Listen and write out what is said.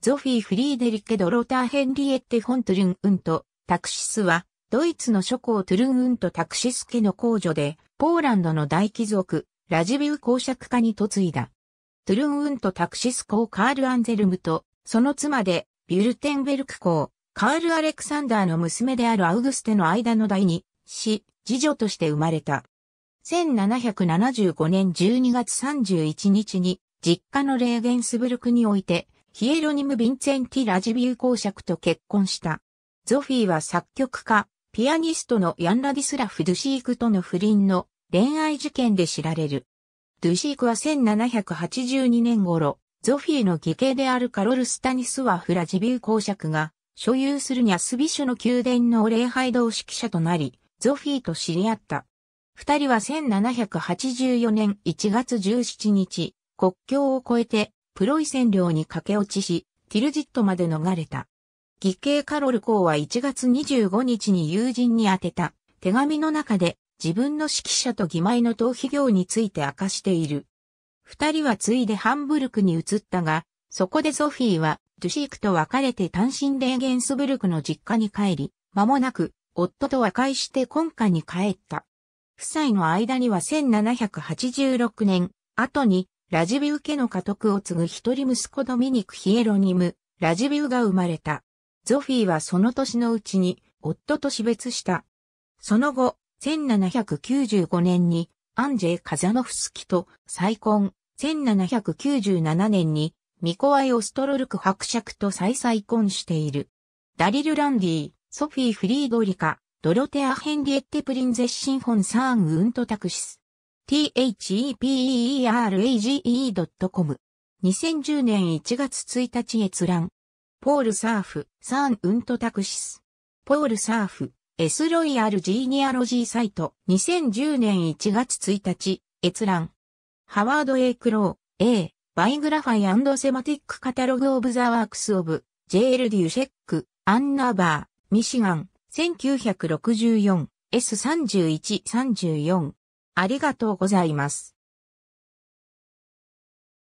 ゾフィー・フリーデリケ・ドローター・ヘンリエッテ・フォントルン・ウント、タクシスは、ドイツの諸侯トゥルン・ウント・タクシス家の公女で、ポーランドの大貴族、ラジビウ公爵家に嫁いだ。トゥルン・ウント・タクシス公カール・アンゼルムと、その妻で、ビュルテンベルク公、カール・アレクサンダーの娘であるアウグステの間の代に、死、次女として生まれた。1775年12月31日に、実家のレーゲンスブルクにおいて、ヒエロニム・ヴィンツェンティ・ラジビュー公爵と結婚した。ゾフィーは作曲家、ピアニストのヤン・ラディスラフ・ドゥシークとの不倫の恋愛事件で知られる。ドゥシークは1782年頃、ゾフィーの義兄であるカロル・スタニスワフ・ラジビュー公爵が、所有するニャスビシュの宮殿の礼拝堂指揮者となり、ゾフィーと知り合った。二人は1784年1月17日、国境を越えてプロイセン領に駆け落ちし、ティルジットまで逃れた。義兄カロル公は1月25日に友人に宛てた手紙の中で自分の指揮者と義前の逃避業について明かしている。二人はついでハンブルクに移ったが、そこでソフィーはドゥシークと別れて単身でゲンスブルクの実家に帰り、間もなく夫と和解して今家に帰った。夫妻の間には1786年、後にラジビウ家の家督を継ぐ一人息子ドミニク・ヒエロニム、ラジビウが生まれた。ゾフィーはその年のうちに夫と死別した。その後、1795年にアンジェイ・カザノフスキと再婚、1797年にミコワイ・オストロルク伯爵と再再婚している。ダリル・ランディ、ソフィー・フリードリカ、ドロテア・ヘンリエッテ・プリンゼシンフォン・サーン・ウント・タクシス。theperage.com e。2010年1月1日閲覧。ポール・サーフ、サン・ウント・タクシス。ポール・サーフ、エス・ロイヤル・ジーニアロジーサイト。2010年1月1日、閲覧。ハワード・エイクロー、A、バイグラファイセマティック・カタログ・オブ・ザ・ワークス・オブ、JL・ デュシェック、アンナ・バー、ミシガン、1964、S31、34。ありがとうございます。